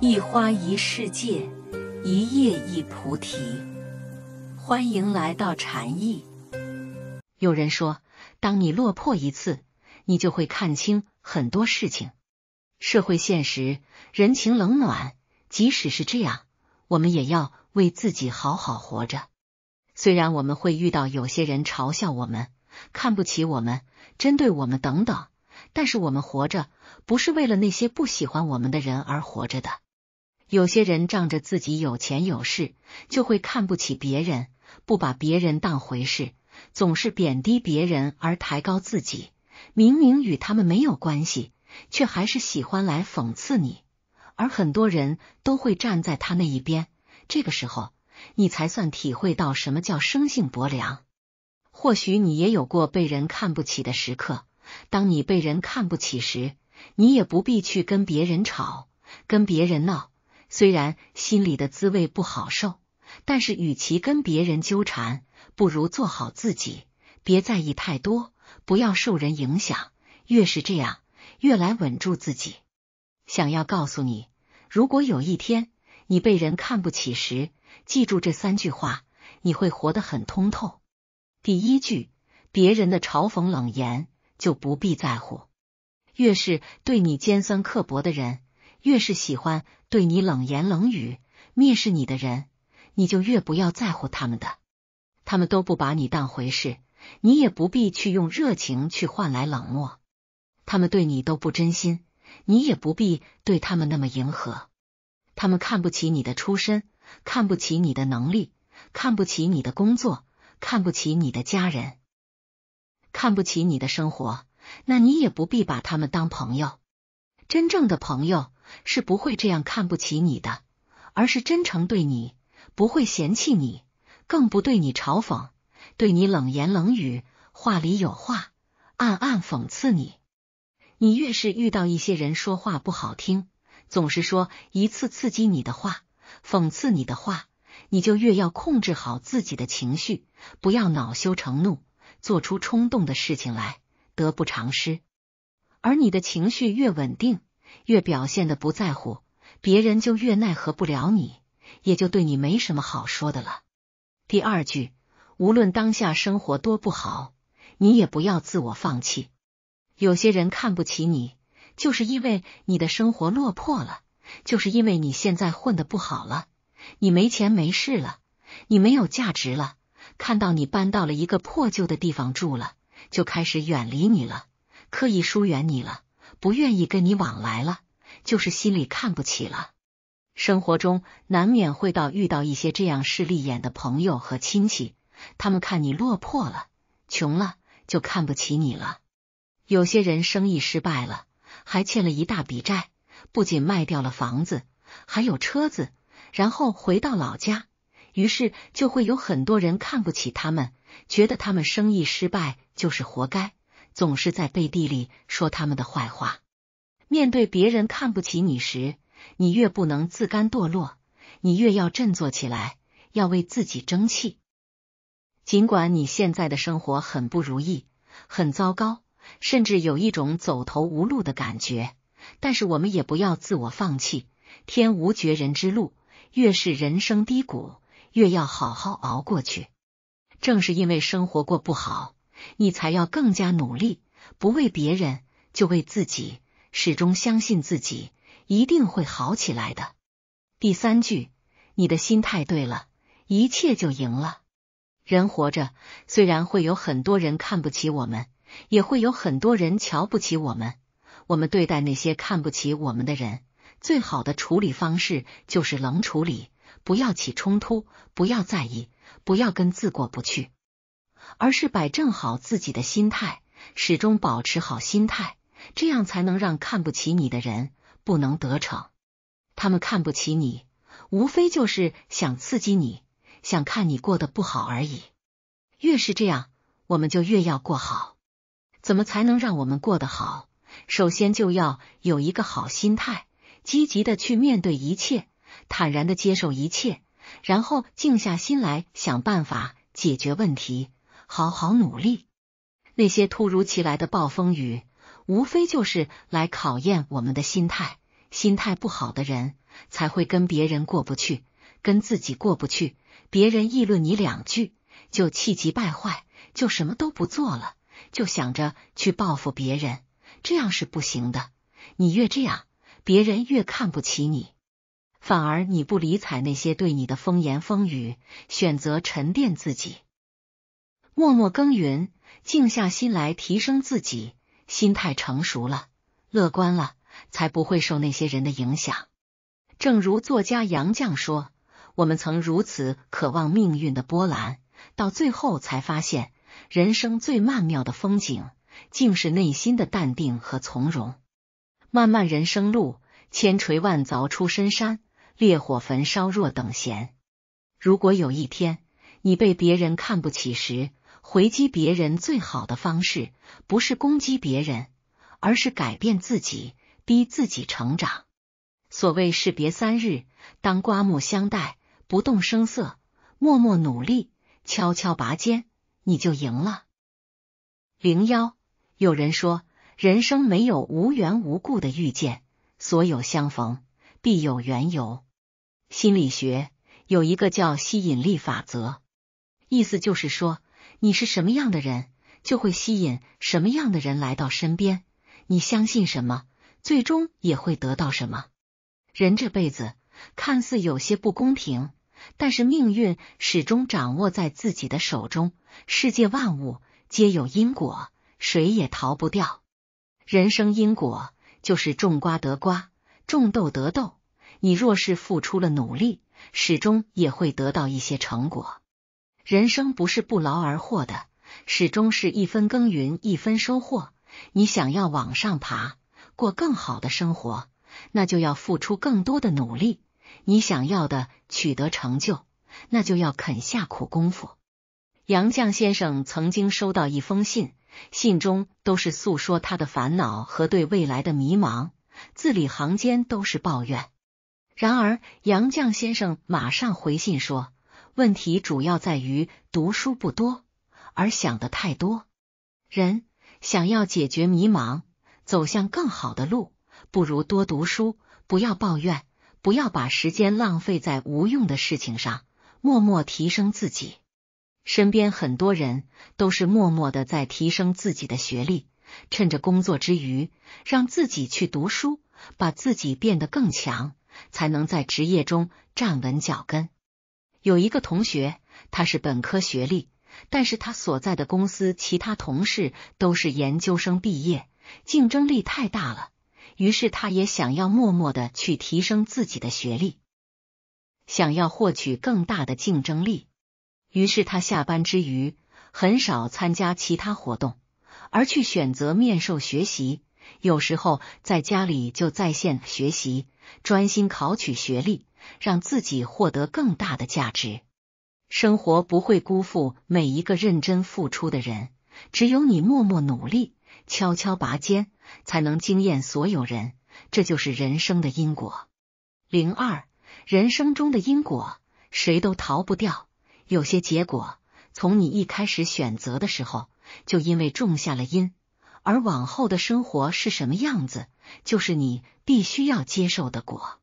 一花一世界，一叶一菩提。欢迎来到禅意。有人说，当你落魄一次，你就会看清很多事情，社会现实、人情冷暖。即使是这样，我们也要为自己好好活着。虽然我们会遇到有些人嘲笑我们、看不起我们、针对我们等等，但是我们活着不是为了那些不喜欢我们的人而活着的。有些人仗着自己有钱有势，就会看不起别人，不把别人当回事，总是贬低别人而抬高自己。明明与他们没有关系，却还是喜欢来讽刺你。而很多人都会站在他那一边，这个时候你才算体会到什么叫生性薄凉。或许你也有过被人看不起的时刻，当你被人看不起时，你也不必去跟别人吵，跟别人闹。虽然心里的滋味不好受，但是与其跟别人纠缠，不如做好自己，别在意太多，不要受人影响。越是这样，越来稳住自己。想要告诉你，如果有一天你被人看不起时，记住这三句话，你会活得很通透。第一句，别人的嘲讽冷言就不必在乎，越是对你尖酸刻薄的人。越是喜欢对你冷言冷语、蔑视你的人，你就越不要在乎他们的。他们都不把你当回事，你也不必去用热情去换来冷漠。他们对你都不真心，你也不必对他们那么迎合。他们看不起你的出身，看不起你的能力，看不起你的工作，看不起你的家人，看不起你的生活，那你也不必把他们当朋友。真正的朋友是不会这样看不起你的，而是真诚对你，不会嫌弃你，更不对你嘲讽，对你冷言冷语，话里有话，暗暗讽刺你。你越是遇到一些人说话不好听，总是说一次刺激你的话，讽刺你的话，你就越要控制好自己的情绪，不要恼羞成怒，做出冲动的事情来，得不偿失。而你的情绪越稳定，越表现的不在乎，别人就越奈何不了你，也就对你没什么好说的了。第二句，无论当下生活多不好，你也不要自我放弃。有些人看不起你，就是因为你的生活落魄了，就是因为你现在混的不好了，你没钱没势了，你没有价值了，看到你搬到了一个破旧的地方住了，就开始远离你了。刻意疏远你了，不愿意跟你往来了，就是心里看不起了。生活中难免会到遇到一些这样势利眼的朋友和亲戚，他们看你落魄了、穷了，就看不起你了。有些人生意失败了，还欠了一大笔债，不仅卖掉了房子，还有车子，然后回到老家，于是就会有很多人看不起他们，觉得他们生意失败就是活该。总是在背地里说他们的坏话。面对别人看不起你时，你越不能自甘堕落，你越要振作起来，要为自己争气。尽管你现在的生活很不如意，很糟糕，甚至有一种走投无路的感觉，但是我们也不要自我放弃。天无绝人之路，越是人生低谷，越要好好熬过去。正是因为生活过不好。你才要更加努力，不为别人，就为自己。始终相信自己，一定会好起来的。第三句，你的心态对了，一切就赢了。人活着，虽然会有很多人看不起我们，也会有很多人瞧不起我们。我们对待那些看不起我们的人，最好的处理方式就是冷处理，不要起冲突，不要在意，不要跟自过不去。而是摆正好自己的心态，始终保持好心态，这样才能让看不起你的人不能得逞。他们看不起你，无非就是想刺激你，想看你过得不好而已。越是这样，我们就越要过好。怎么才能让我们过得好？首先就要有一个好心态，积极的去面对一切，坦然的接受一切，然后静下心来想办法解决问题。好好努力。那些突如其来的暴风雨，无非就是来考验我们的心态。心态不好的人，才会跟别人过不去，跟自己过不去。别人议论你两句，就气急败坏，就什么都不做了，就想着去报复别人。这样是不行的。你越这样，别人越看不起你。反而你不理睬那些对你的风言风语，选择沉淀自己。默默耕耘，静下心来提升自己，心态成熟了，乐观了，才不会受那些人的影响。正如作家杨绛说：“我们曾如此渴望命运的波澜，到最后才发现，人生最曼妙的风景，竟是内心的淡定和从容。”漫漫人生路，千锤万凿出深山，烈火焚烧若等闲。如果有一天你被别人看不起时，回击别人最好的方式，不是攻击别人，而是改变自己，逼自己成长。所谓士别三日，当刮目相待，不动声色，默默努力，悄悄拔尖，你就赢了。零幺，有人说，人生没有无缘无故的遇见，所有相逢必有缘由。心理学有一个叫吸引力法则，意思就是说。你是什么样的人，就会吸引什么样的人来到身边。你相信什么，最终也会得到什么。人这辈子看似有些不公平，但是命运始终掌握在自己的手中。世界万物皆有因果，谁也逃不掉。人生因果就是种瓜得瓜，种豆得豆。你若是付出了努力，始终也会得到一些成果。人生不是不劳而获的，始终是一分耕耘一分收获。你想要往上爬，过更好的生活，那就要付出更多的努力；你想要的取得成就，那就要肯下苦功夫。杨绛先生曾经收到一封信，信中都是诉说他的烦恼和对未来的迷茫，字里行间都是抱怨。然而，杨绛先生马上回信说。问题主要在于读书不多，而想的太多。人想要解决迷茫，走向更好的路，不如多读书，不要抱怨，不要把时间浪费在无用的事情上，默默提升自己。身边很多人都是默默的在提升自己的学历，趁着工作之余，让自己去读书，把自己变得更强，才能在职业中站稳脚跟。有一个同学，他是本科学历，但是他所在的公司其他同事都是研究生毕业，竞争力太大了。于是他也想要默默的去提升自己的学历，想要获取更大的竞争力。于是他下班之余很少参加其他活动，而去选择面授学习。有时候在家里就在线学习，专心考取学历。让自己获得更大的价值，生活不会辜负每一个认真付出的人。只有你默默努力，悄悄拔尖，才能惊艳所有人。这就是人生的因果。零二，人生中的因果谁都逃不掉。有些结果从你一开始选择的时候，就因为种下了因，而往后的生活是什么样子，就是你必须要接受的果。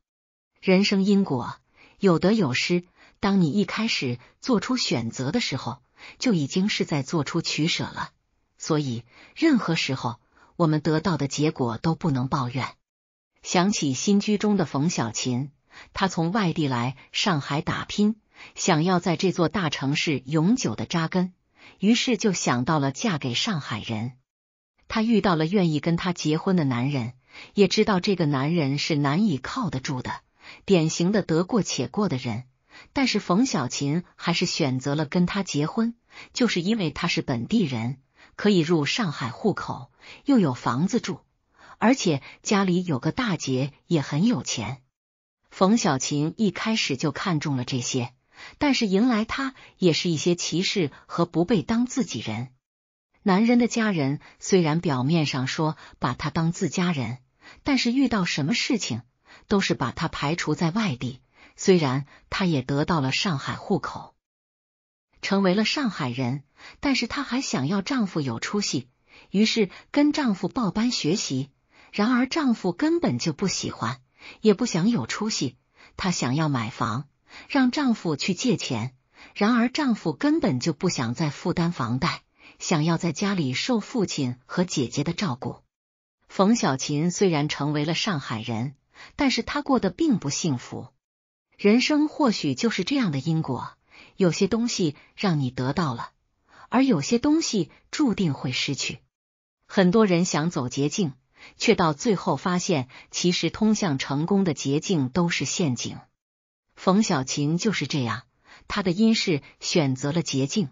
人生因果有得有失。当你一开始做出选择的时候，就已经是在做出取舍了。所以，任何时候我们得到的结果都不能抱怨。想起新居中的冯小琴，她从外地来上海打拼，想要在这座大城市永久的扎根，于是就想到了嫁给上海人。她遇到了愿意跟她结婚的男人，也知道这个男人是难以靠得住的。典型的得过且过的人，但是冯小琴还是选择了跟他结婚，就是因为他是本地人，可以入上海户口，又有房子住，而且家里有个大姐也很有钱。冯小琴一开始就看中了这些，但是迎来他也是一些歧视和不被当自己人。男人的家人虽然表面上说把他当自家人，但是遇到什么事情。都是把她排除在外地。虽然她也得到了上海户口，成为了上海人，但是她还想要丈夫有出息，于是跟丈夫报班学习。然而丈夫根本就不喜欢，也不想有出息。她想要买房，让丈夫去借钱。然而丈夫根本就不想再负担房贷，想要在家里受父亲和姐姐的照顾。冯小琴虽然成为了上海人。但是他过得并不幸福。人生或许就是这样的因果，有些东西让你得到了，而有些东西注定会失去。很多人想走捷径，却到最后发现，其实通向成功的捷径都是陷阱。冯小琴就是这样，她的因是选择了捷径，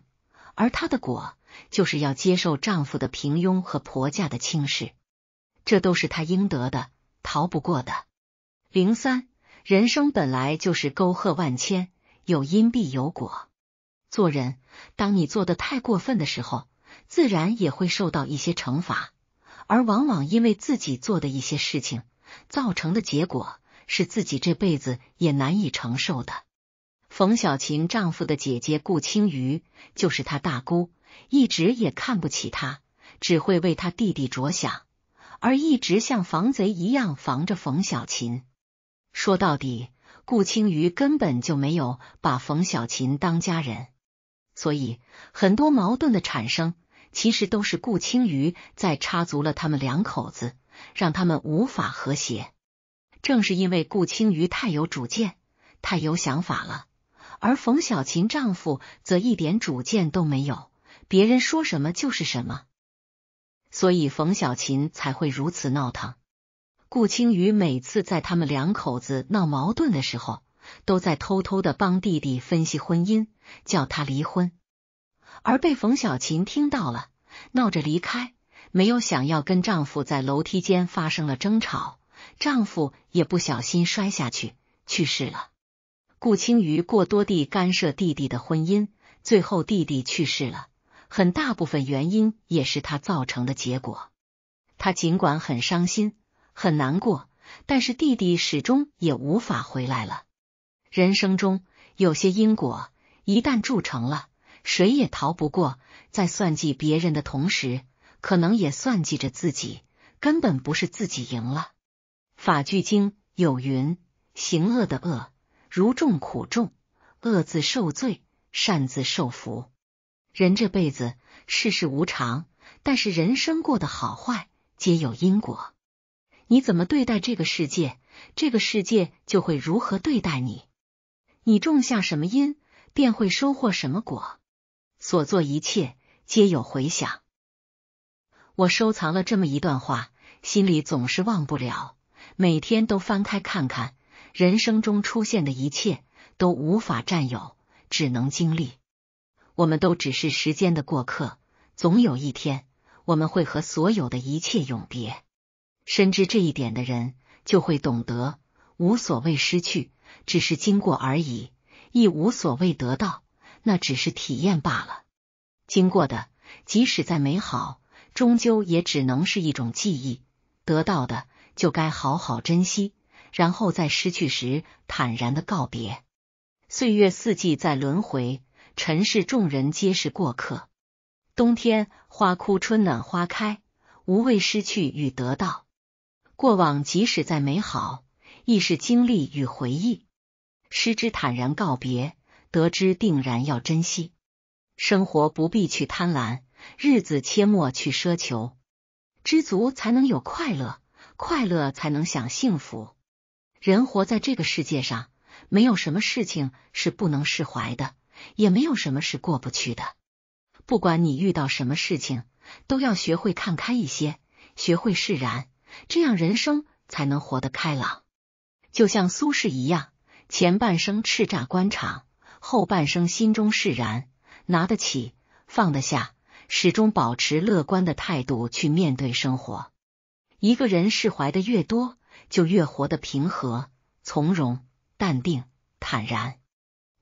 而她的果就是要接受丈夫的平庸和婆家的轻视，这都是她应得的，逃不过的。零三，人生本来就是沟壑万千，有因必有果。做人，当你做的太过分的时候，自然也会受到一些惩罚，而往往因为自己做的一些事情，造成的结果是自己这辈子也难以承受的。冯小琴丈夫的姐姐顾青瑜就是她大姑，一直也看不起她，只会为她弟弟着想，而一直像防贼一样防着冯小琴。说到底，顾青鱼根本就没有把冯小琴当家人，所以很多矛盾的产生，其实都是顾青鱼在插足了他们两口子，让他们无法和谐。正是因为顾青鱼太有主见，太有想法了，而冯小琴丈夫则一点主见都没有，别人说什么就是什么，所以冯小琴才会如此闹腾。顾青雨每次在他们两口子闹矛盾的时候，都在偷偷的帮弟弟分析婚姻，叫他离婚，而被冯小琴听到了，闹着离开，没有想要跟丈夫在楼梯间发生了争吵，丈夫也不小心摔下去去世了。顾青雨过多地干涉弟弟的婚姻，最后弟弟去世了，很大部分原因也是他造成的结果。他尽管很伤心。很难过，但是弟弟始终也无法回来了。人生中有些因果一旦铸成了，谁也逃不过。在算计别人的同时，可能也算计着自己，根本不是自己赢了。法句经有云：“行恶的恶，如众苦众，恶自受罪，善自受福。”人这辈子世事无常，但是人生过得好坏皆有因果。你怎么对待这个世界，这个世界就会如何对待你。你种下什么因，便会收获什么果。所做一切皆有回响。我收藏了这么一段话，心里总是忘不了，每天都翻开看看。人生中出现的一切都无法占有，只能经历。我们都只是时间的过客，总有一天，我们会和所有的一切永别。深知这一点的人，就会懂得无所谓失去，只是经过而已；亦无所谓得到，那只是体验罢了。经过的，即使再美好，终究也只能是一种记忆；得到的，就该好好珍惜，然后在失去时坦然的告别。岁月四季在轮回，尘世众人皆是过客。冬天花枯，春暖花开，无畏失去与得到。过往即使再美好，亦是经历与回忆。失之坦然，告别；得之定然要珍惜。生活不必去贪婪，日子切莫去奢求。知足才能有快乐，快乐才能享幸福。人活在这个世界上，没有什么事情是不能释怀的，也没有什么是过不去的。不管你遇到什么事情，都要学会看开一些，学会释然。这样人生才能活得开朗，就像苏轼一样，前半生叱咤官场，后半生心中释然，拿得起，放得下，始终保持乐观的态度去面对生活。一个人释怀的越多，就越活得平和、从容、淡定、坦然。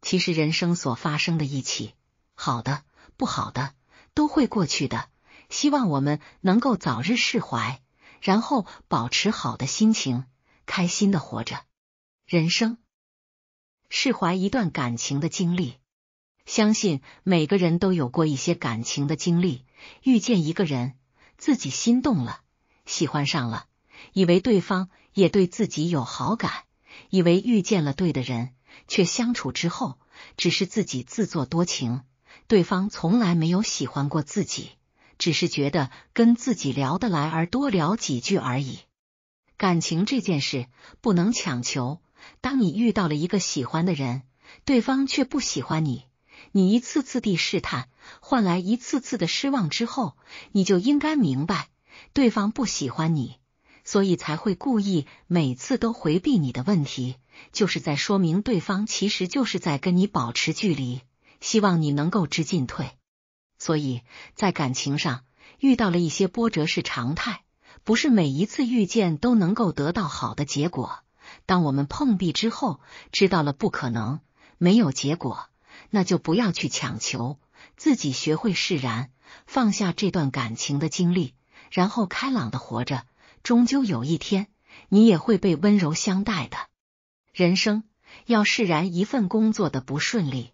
其实，人生所发生的一切，好的、不好的，都会过去的。希望我们能够早日释怀。然后保持好的心情，开心的活着。人生释怀一段感情的经历，相信每个人都有过一些感情的经历。遇见一个人，自己心动了，喜欢上了，以为对方也对自己有好感，以为遇见了对的人，却相处之后，只是自己自作多情，对方从来没有喜欢过自己。只是觉得跟自己聊得来而多聊几句而已。感情这件事不能强求。当你遇到了一个喜欢的人，对方却不喜欢你，你一次次地试探，换来一次次的失望之后，你就应该明白，对方不喜欢你，所以才会故意每次都回避你的问题，就是在说明对方其实就是在跟你保持距离，希望你能够知进退。所以在感情上遇到了一些波折是常态，不是每一次遇见都能够得到好的结果。当我们碰壁之后，知道了不可能没有结果，那就不要去强求，自己学会释然，放下这段感情的经历，然后开朗的活着。终究有一天，你也会被温柔相待的。人生要释然一份工作的不顺利，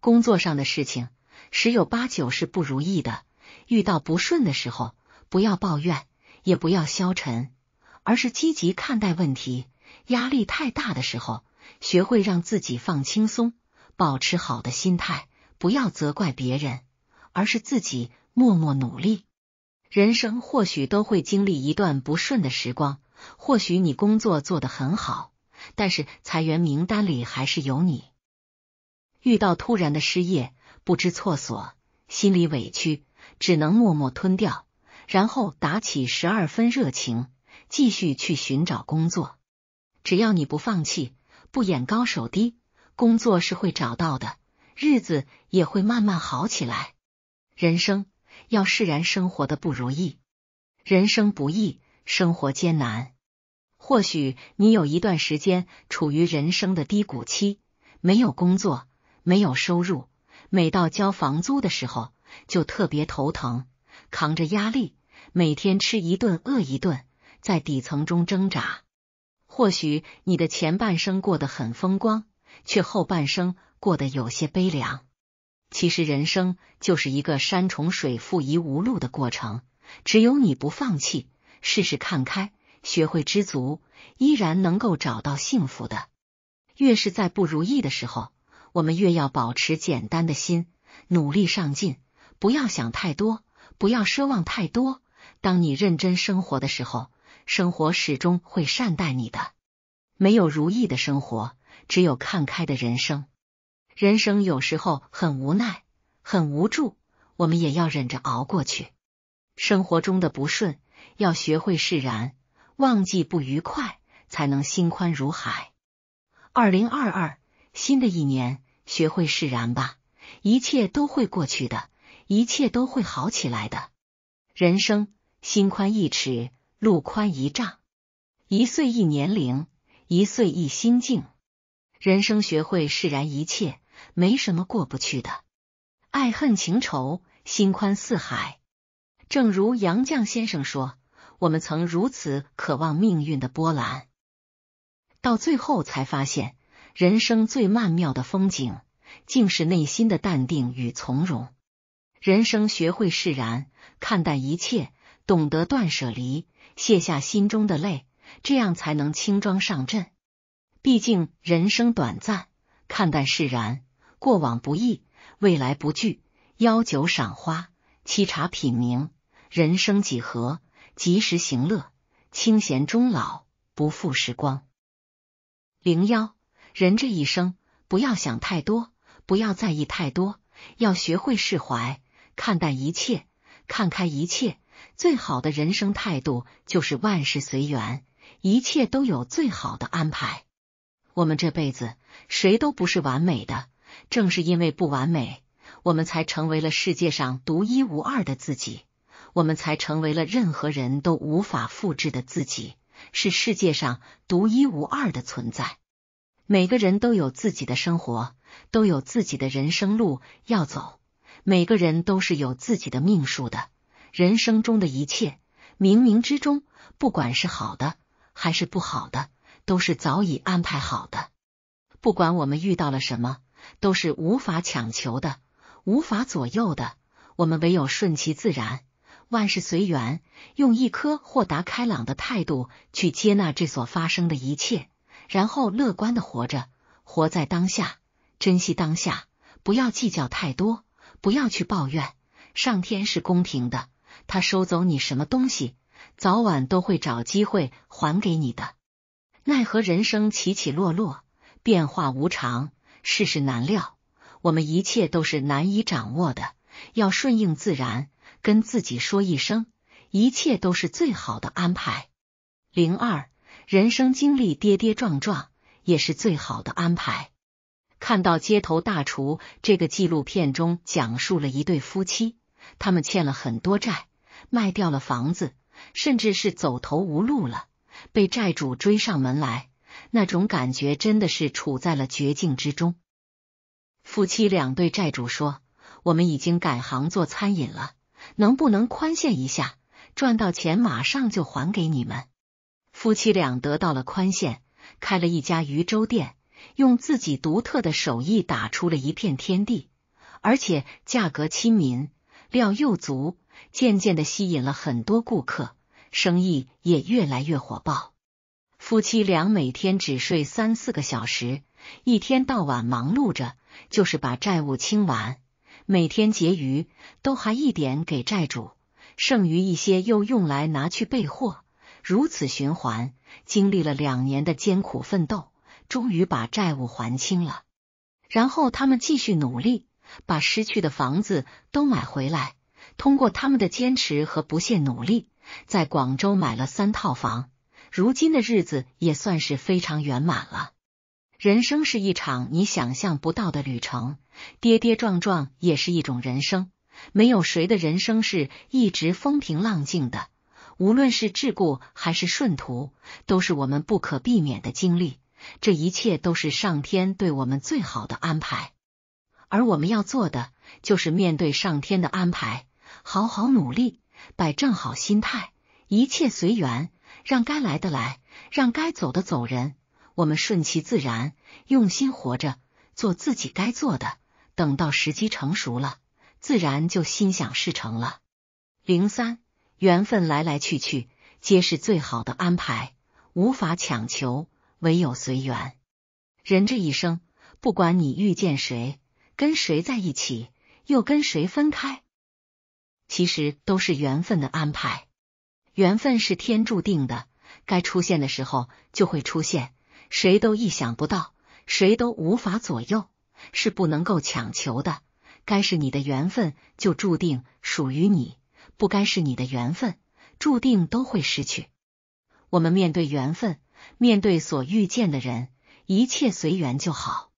工作上的事情。十有八九是不如意的，遇到不顺的时候，不要抱怨，也不要消沉，而是积极看待问题。压力太大的时候，学会让自己放轻松，保持好的心态，不要责怪别人，而是自己默默努力。人生或许都会经历一段不顺的时光，或许你工作做得很好，但是裁员名单里还是有你。遇到突然的失业。不知措所，心里委屈，只能默默吞掉，然后打起十二分热情，继续去寻找工作。只要你不放弃，不眼高手低，工作是会找到的，日子也会慢慢好起来。人生要释然，生活的不如意，人生不易，生活艰难。或许你有一段时间处于人生的低谷期，没有工作，没有收入。每到交房租的时候，就特别头疼，扛着压力，每天吃一顿饿一顿，在底层中挣扎。或许你的前半生过得很风光，却后半生过得有些悲凉。其实人生就是一个山重水复疑无路的过程，只有你不放弃，试试看开，学会知足，依然能够找到幸福的。越是在不如意的时候。我们越要保持简单的心，努力上进，不要想太多，不要奢望太多。当你认真生活的时候，生活始终会善待你的。没有如意的生活，只有看开的人生。人生有时候很无奈，很无助，我们也要忍着熬过去。生活中的不顺，要学会释然，忘记不愉快，才能心宽如海。二零二二。新的一年，学会释然吧，一切都会过去的，一切都会好起来的。人生，心宽一尺，路宽一丈。一岁一年龄，一岁一心境。人生学会释然，一切没什么过不去的。爱恨情仇，心宽似海。正如杨绛先生说：“我们曾如此渴望命运的波澜，到最后才发现。”人生最曼妙的风景，竟是内心的淡定与从容。人生学会释然，看淡一切，懂得断舍离，卸下心中的累，这样才能轻装上阵。毕竟人生短暂，看淡释然，过往不易，未来不惧。邀酒赏花，沏茶品茗，人生几何？及时行乐，清闲终老，不负时光。零幺。人这一生，不要想太多，不要在意太多，要学会释怀，看淡一切，看开一切。最好的人生态度就是万事随缘，一切都有最好的安排。我们这辈子谁都不是完美的，正是因为不完美，我们才成为了世界上独一无二的自己，我们才成为了任何人都无法复制的自己，是世界上独一无二的存在。每个人都有自己的生活，都有自己的人生路要走。每个人都是有自己的命数的。人生中的一切，冥冥之中，不管是好的还是不好的，都是早已安排好的。不管我们遇到了什么，都是无法强求的，无法左右的。我们唯有顺其自然，万事随缘，用一颗豁达开朗的态度去接纳这所发生的一切。然后乐观的活着，活在当下，珍惜当下，不要计较太多，不要去抱怨。上天是公平的，他收走你什么东西，早晚都会找机会还给你的。奈何人生起起落落，变化无常，世事难料，我们一切都是难以掌握的，要顺应自然，跟自己说一声，一切都是最好的安排。零二。人生经历跌跌撞撞，也是最好的安排。看到《街头大厨》这个纪录片中，讲述了一对夫妻，他们欠了很多债，卖掉了房子，甚至是走投无路了，被债主追上门来，那种感觉真的是处在了绝境之中。夫妻两对债主说：“我们已经改行做餐饮了，能不能宽限一下？赚到钱马上就还给你们。”夫妻俩得到了宽限，开了一家渔舟店，用自己独特的手艺打出了一片天地，而且价格亲民，料又足，渐渐的吸引了很多顾客，生意也越来越火爆。夫妻俩每天只睡三四个小时，一天到晚忙碌着，就是把债务清完。每天结余都还一点给债主，剩余一些又用来拿去备货。如此循环，经历了两年的艰苦奋斗，终于把债务还清了。然后他们继续努力，把失去的房子都买回来。通过他们的坚持和不懈努力，在广州买了三套房。如今的日子也算是非常圆满了。人生是一场你想象不到的旅程，跌跌撞撞也是一种人生。没有谁的人生是一直风平浪静的。无论是桎梏还是顺途，都是我们不可避免的经历。这一切都是上天对我们最好的安排，而我们要做的就是面对上天的安排，好好努力，摆正好心态，一切随缘，让该来的来，让该走的走。人，我们顺其自然，用心活着，做自己该做的。等到时机成熟了，自然就心想事成了。零三。缘分来来去去，皆是最好的安排，无法强求，唯有随缘。人这一生，不管你遇见谁，跟谁在一起，又跟谁分开，其实都是缘分的安排。缘分是天注定的，该出现的时候就会出现，谁都意想不到，谁都无法左右，是不能够强求的。该是你的缘分，就注定属于你。不该是你的缘分，注定都会失去。我们面对缘分，面对所遇见的人，一切随缘就好。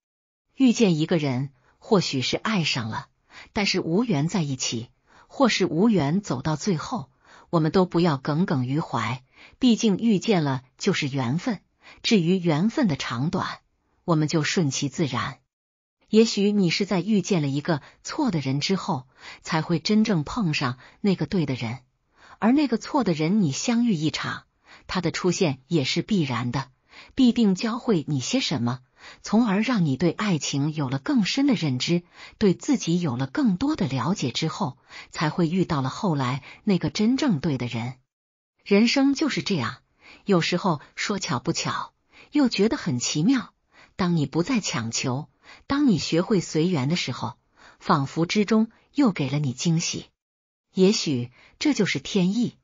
遇见一个人，或许是爱上了，但是无缘在一起，或是无缘走到最后，我们都不要耿耿于怀。毕竟遇见了就是缘分，至于缘分的长短，我们就顺其自然。也许你是在遇见了一个错的人之后，才会真正碰上那个对的人。而那个错的人，你相遇一场，他的出现也是必然的，必定教会你些什么，从而让你对爱情有了更深的认知，对自己有了更多的了解之后，才会遇到了后来那个真正对的人。人生就是这样，有时候说巧不巧，又觉得很奇妙。当你不再强求。当你学会随缘的时候，仿佛之中又给了你惊喜。也许这就是天意，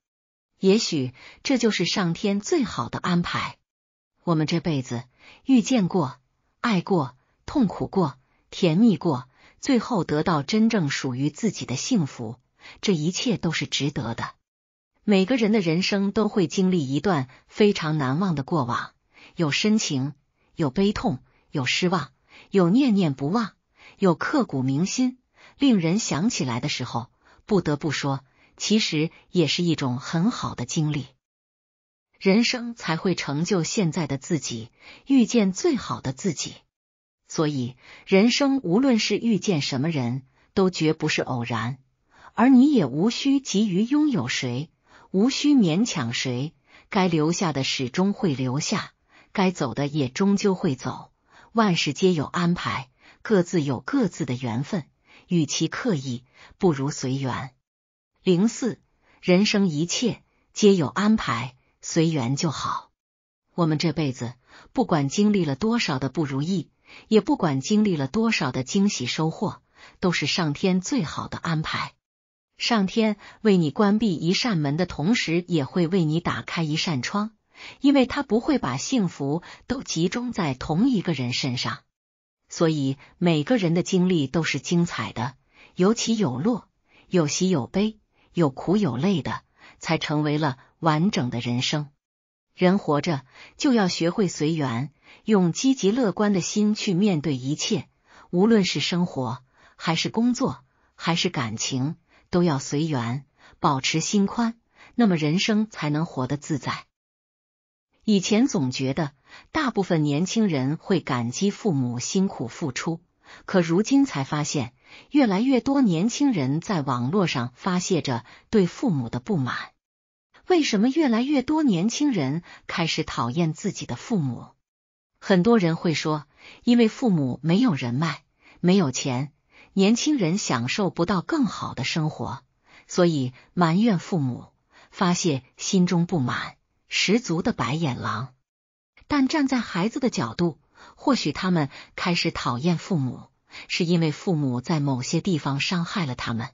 也许这就是上天最好的安排。我们这辈子遇见过、爱过、痛苦过、甜蜜过，最后得到真正属于自己的幸福，这一切都是值得的。每个人的人生都会经历一段非常难忘的过往，有深情，有悲痛，有失望。有念念不忘，有刻骨铭心，令人想起来的时候，不得不说，其实也是一种很好的经历，人生才会成就现在的自己，遇见最好的自己。所以，人生无论是遇见什么人，都绝不是偶然，而你也无需急于拥有谁，无需勉强谁，该留下的始终会留下，该走的也终究会走。万事皆有安排，各自有各自的缘分，与其刻意，不如随缘。零四，人生一切皆有安排，随缘就好。我们这辈子，不管经历了多少的不如意，也不管经历了多少的惊喜收获，都是上天最好的安排。上天为你关闭一扇门的同时，也会为你打开一扇窗。因为他不会把幸福都集中在同一个人身上，所以每个人的经历都是精彩的，有起有落，有喜有悲，有苦有累的，才成为了完整的人生。人活着就要学会随缘，用积极乐观的心去面对一切，无论是生活还是工作还是感情，都要随缘，保持心宽，那么人生才能活得自在。以前总觉得大部分年轻人会感激父母辛苦付出，可如今才发现，越来越多年轻人在网络上发泄着对父母的不满。为什么越来越多年轻人开始讨厌自己的父母？很多人会说，因为父母没有人脉、没有钱，年轻人享受不到更好的生活，所以埋怨父母，发泄心中不满。十足的白眼狼，但站在孩子的角度，或许他们开始讨厌父母，是因为父母在某些地方伤害了他们。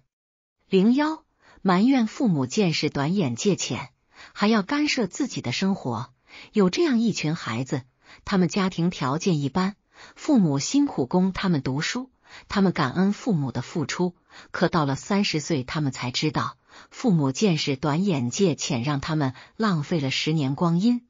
零幺，埋怨父母见识短、眼界浅，还要干涉自己的生活。有这样一群孩子，他们家庭条件一般，父母辛苦供他们读书，他们感恩父母的付出，可到了三十岁，他们才知道。父母见识短，眼界浅，让他们浪费了十年光阴。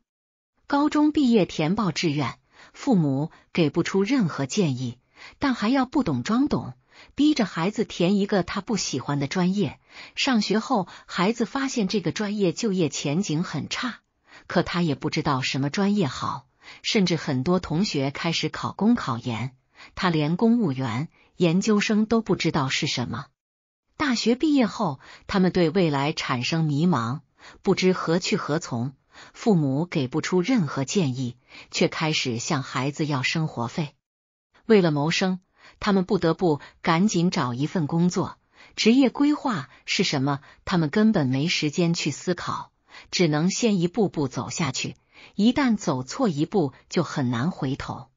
高中毕业填报志愿，父母给不出任何建议，但还要不懂装懂，逼着孩子填一个他不喜欢的专业。上学后，孩子发现这个专业就业前景很差，可他也不知道什么专业好。甚至很多同学开始考公、考研，他连公务员、研究生都不知道是什么。大学毕业后，他们对未来产生迷茫，不知何去何从。父母给不出任何建议，却开始向孩子要生活费。为了谋生，他们不得不赶紧找一份工作。职业规划是什么？他们根本没时间去思考，只能先一步步走下去。一旦走错一步，就很难回头。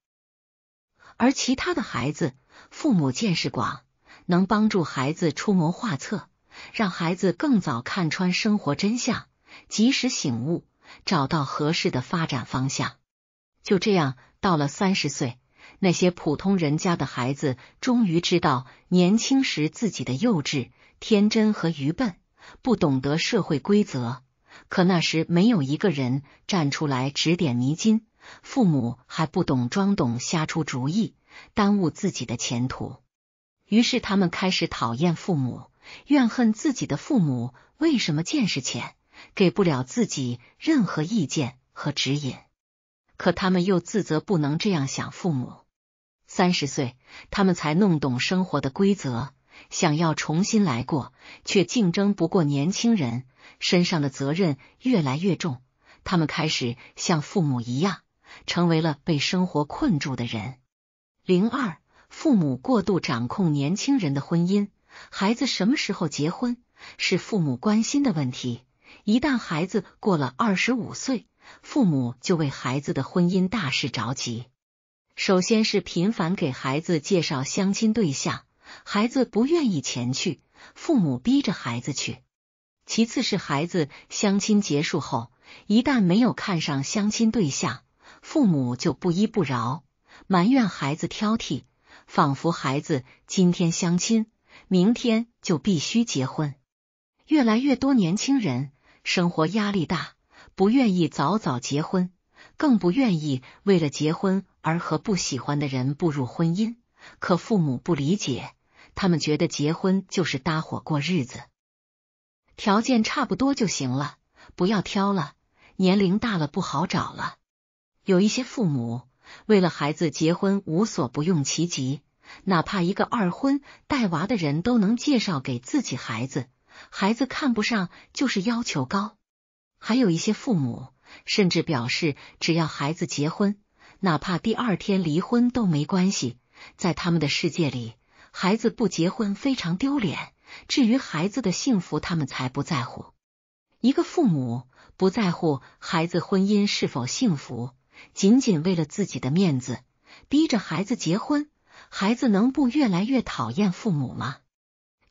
而其他的孩子，父母见识广。能帮助孩子出谋划策，让孩子更早看穿生活真相，及时醒悟，找到合适的发展方向。就这样，到了三十岁，那些普通人家的孩子终于知道年轻时自己的幼稚、天真和愚笨，不懂得社会规则。可那时没有一个人站出来指点迷津，父母还不懂装懂，瞎出主意，耽误自己的前途。于是他们开始讨厌父母，怨恨自己的父母为什么见识浅，给不了自己任何意见和指引。可他们又自责不能这样想父母。三十岁，他们才弄懂生活的规则，想要重新来过，却竞争不过年轻人。身上的责任越来越重，他们开始像父母一样，成为了被生活困住的人。零二。父母过度掌控年轻人的婚姻，孩子什么时候结婚是父母关心的问题。一旦孩子过了二十五岁，父母就为孩子的婚姻大事着急。首先是频繁给孩子介绍相亲对象，孩子不愿意前去，父母逼着孩子去；其次是孩子相亲结束后，一旦没有看上相亲对象，父母就不依不饶，埋怨孩子挑剔。仿佛孩子今天相亲，明天就必须结婚。越来越多年轻人生活压力大，不愿意早早结婚，更不愿意为了结婚而和不喜欢的人步入婚姻。可父母不理解，他们觉得结婚就是搭伙过日子，条件差不多就行了，不要挑了，年龄大了不好找了。有一些父母。为了孩子结婚无所不用其极，哪怕一个二婚带娃的人都能介绍给自己孩子，孩子看不上就是要求高。还有一些父母甚至表示，只要孩子结婚，哪怕第二天离婚都没关系。在他们的世界里，孩子不结婚非常丢脸。至于孩子的幸福，他们才不在乎。一个父母不在乎孩子婚姻是否幸福。仅仅为了自己的面子，逼着孩子结婚，孩子能不越来越讨厌父母吗？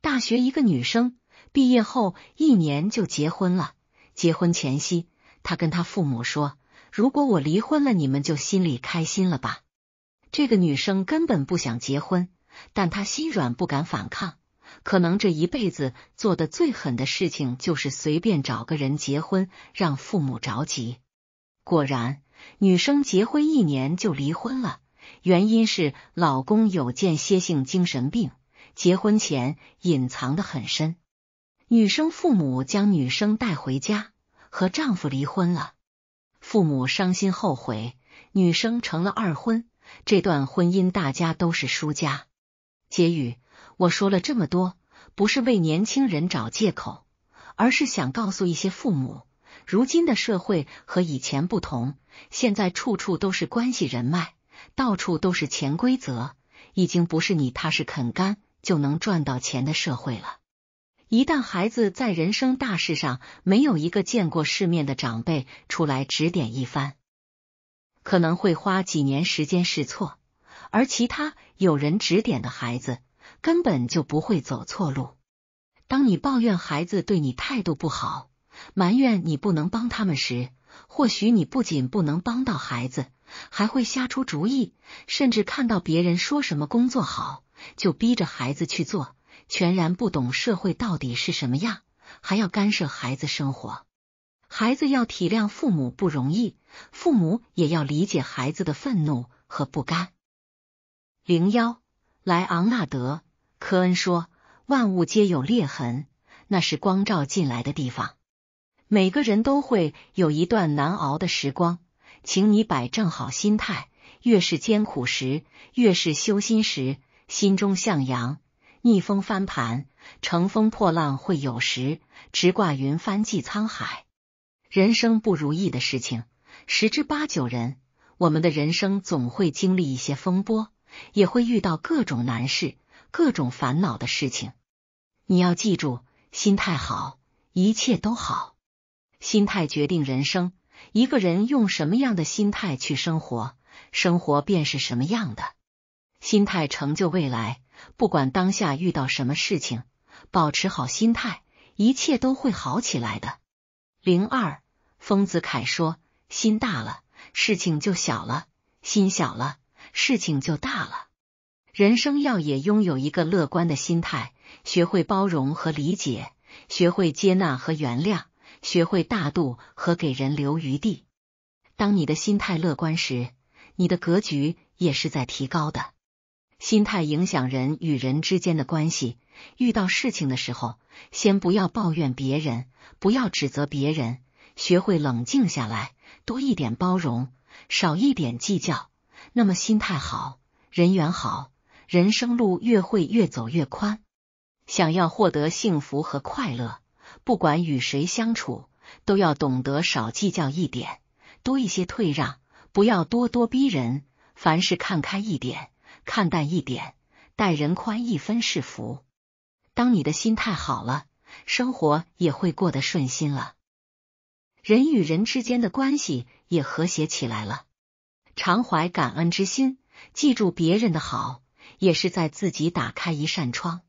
大学一个女生毕业后一年就结婚了，结婚前夕，她跟她父母说：“如果我离婚了，你们就心里开心了吧？”这个女生根本不想结婚，但她心软不敢反抗，可能这一辈子做的最狠的事情就是随便找个人结婚，让父母着急。果然。女生结婚一年就离婚了，原因是老公有间歇性精神病，结婚前隐藏的很深。女生父母将女生带回家，和丈夫离婚了，父母伤心后悔，女生成了二婚，这段婚姻大家都是输家。结语，我说了这么多，不是为年轻人找借口，而是想告诉一些父母。如今的社会和以前不同，现在处处都是关系人脉，到处都是潜规则，已经不是你踏实肯干就能赚到钱的社会了。一旦孩子在人生大事上没有一个见过世面的长辈出来指点一番，可能会花几年时间试错，而其他有人指点的孩子根本就不会走错路。当你抱怨孩子对你态度不好。埋怨你不能帮他们时，或许你不仅不能帮到孩子，还会瞎出主意，甚至看到别人说什么工作好，就逼着孩子去做，全然不懂社会到底是什么样，还要干涉孩子生活。孩子要体谅父母不容易，父母也要理解孩子的愤怒和不甘。零幺，莱昂纳德·科恩说：“万物皆有裂痕，那是光照进来的地方。”每个人都会有一段难熬的时光，请你摆正好心态。越是艰苦时，越是修心时，心中向阳，逆风翻盘，乘风破浪会有时，直挂云帆济沧海。人生不如意的事情，十之八九。人我们的人生总会经历一些风波，也会遇到各种难事、各种烦恼的事情。你要记住，心态好，一切都好。心态决定人生，一个人用什么样的心态去生活，生活便是什么样的。心态成就未来，不管当下遇到什么事情，保持好心态，一切都会好起来的。零二，丰子恺说：“心大了，事情就小了；心小了，事情就大了。”人生要也拥有一个乐观的心态，学会包容和理解，学会接纳和原谅。学会大度和给人留余地。当你的心态乐观时，你的格局也是在提高的。心态影响人与人之间的关系。遇到事情的时候，先不要抱怨别人，不要指责别人，学会冷静下来，多一点包容，少一点计较。那么，心态好，人缘好，人生路越会越走越宽。想要获得幸福和快乐。不管与谁相处，都要懂得少计较一点，多一些退让，不要咄咄逼人。凡事看开一点，看淡一点，待人宽一分是福。当你的心态好了，生活也会过得顺心了，人与人之间的关系也和谐起来了。常怀感恩之心，记住别人的好，也是在自己打开一扇窗。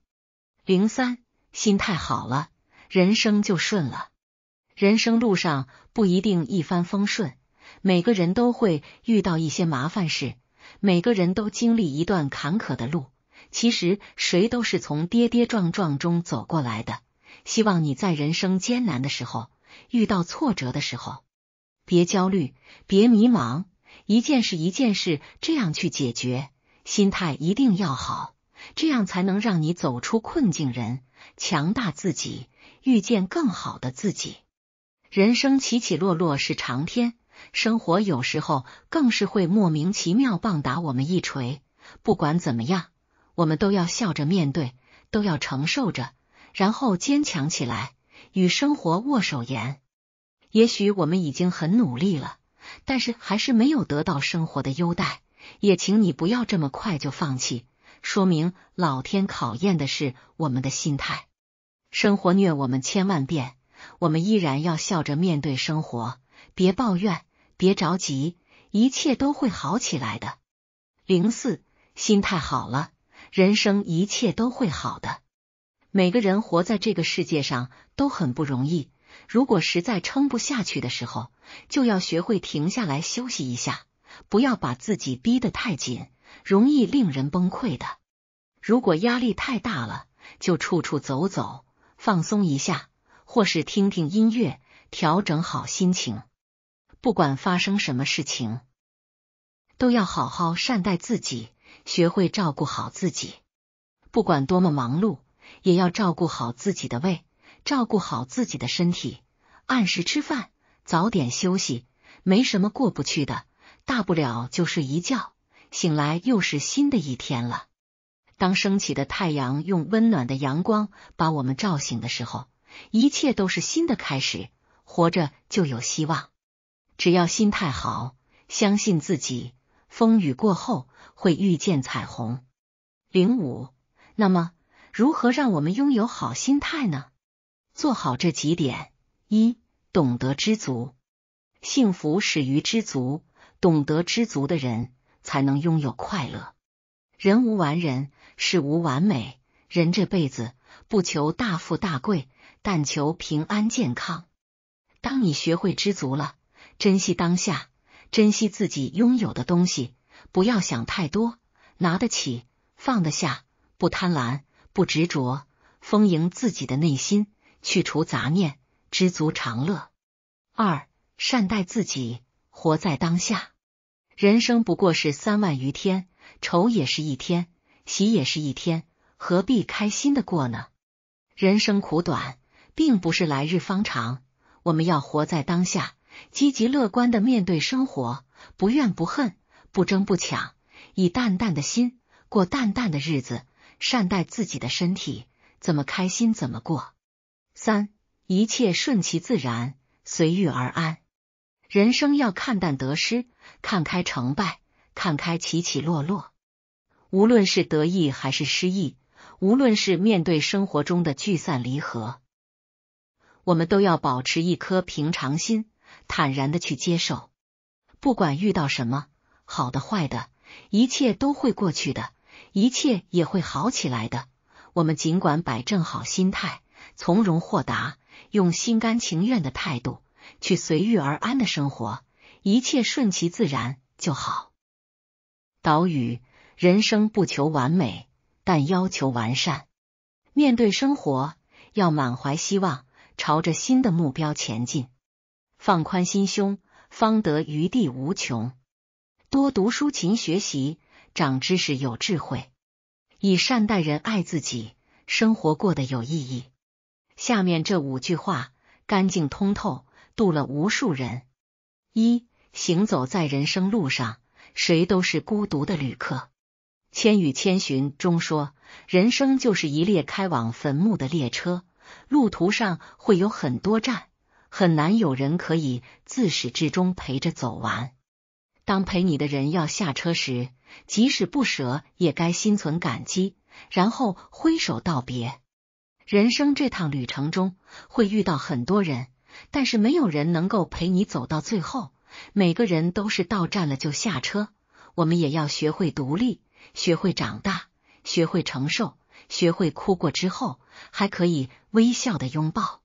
零三，心态好了。人生就顺了。人生路上不一定一帆风顺，每个人都会遇到一些麻烦事，每个人都经历一段坎坷的路。其实谁都是从跌跌撞撞中走过来的。希望你在人生艰难的时候，遇到挫折的时候，别焦虑，别迷茫，一件事一件事，这样去解决。心态一定要好，这样才能让你走出困境，人强大自己。遇见更好的自己。人生起起落落是长天，生活有时候更是会莫名其妙棒打我们一锤。不管怎么样，我们都要笑着面对，都要承受着，然后坚强起来，与生活握手言。也许我们已经很努力了，但是还是没有得到生活的优待。也请你不要这么快就放弃，说明老天考验的是我们的心态。生活虐我们千万遍，我们依然要笑着面对生活。别抱怨，别着急，一切都会好起来的。零四，心态好了，人生一切都会好的。每个人活在这个世界上都很不容易，如果实在撑不下去的时候，就要学会停下来休息一下，不要把自己逼得太紧，容易令人崩溃的。如果压力太大了，就处处走走。放松一下，或是听听音乐，调整好心情。不管发生什么事情，都要好好善待自己，学会照顾好自己。不管多么忙碌，也要照顾好自己的胃，照顾好自己的身体。按时吃饭，早点休息，没什么过不去的。大不了就睡一觉，醒来又是新的一天了。当升起的太阳用温暖的阳光把我们照醒的时候，一切都是新的开始，活着就有希望。只要心态好，相信自己，风雨过后会遇见彩虹。零五，那么如何让我们拥有好心态呢？做好这几点：一、懂得知足，幸福始于知足，懂得知足的人才能拥有快乐。人无完人，事无完美。人这辈子不求大富大贵，但求平安健康。当你学会知足了，珍惜当下，珍惜自己拥有的东西，不要想太多，拿得起，放得下，不贪婪，不执着，丰盈自己的内心，去除杂念，知足常乐。二，善待自己，活在当下。人生不过是三万余天。愁也是一天，喜也是一天，何必开心的过呢？人生苦短，并不是来日方长。我们要活在当下，积极乐观的面对生活，不怨不恨，不争不抢，以淡淡的心过淡淡的日子，善待自己的身体，怎么开心怎么过。三，一切顺其自然，随遇而安。人生要看淡得失，看开成败。看开起起落落，无论是得意还是失意，无论是面对生活中的聚散离合，我们都要保持一颗平常心，坦然的去接受。不管遇到什么，好的坏的，一切都会过去的，一切也会好起来的。我们尽管摆正好心态，从容豁达，用心甘情愿的态度去随遇而安的生活，一切顺其自然就好。岛屿人生不求完美，但要求完善。面对生活，要满怀希望，朝着新的目标前进。放宽心胸，方得余地无穷。多读书，勤学习，长知识，有智慧。以善待人，爱自己，生活过得有意义。下面这五句话，干净通透，渡了无数人。一行走在人生路上。谁都是孤独的旅客，《千与千寻》中说，人生就是一列开往坟墓的列车，路途上会有很多站，很难有人可以自始至终陪着走完。当陪你的人要下车时，即使不舍，也该心存感激，然后挥手道别。人生这趟旅程中，会遇到很多人，但是没有人能够陪你走到最后。每个人都是到站了就下车，我们也要学会独立，学会长大，学会承受，学会哭过之后还可以微笑的拥抱。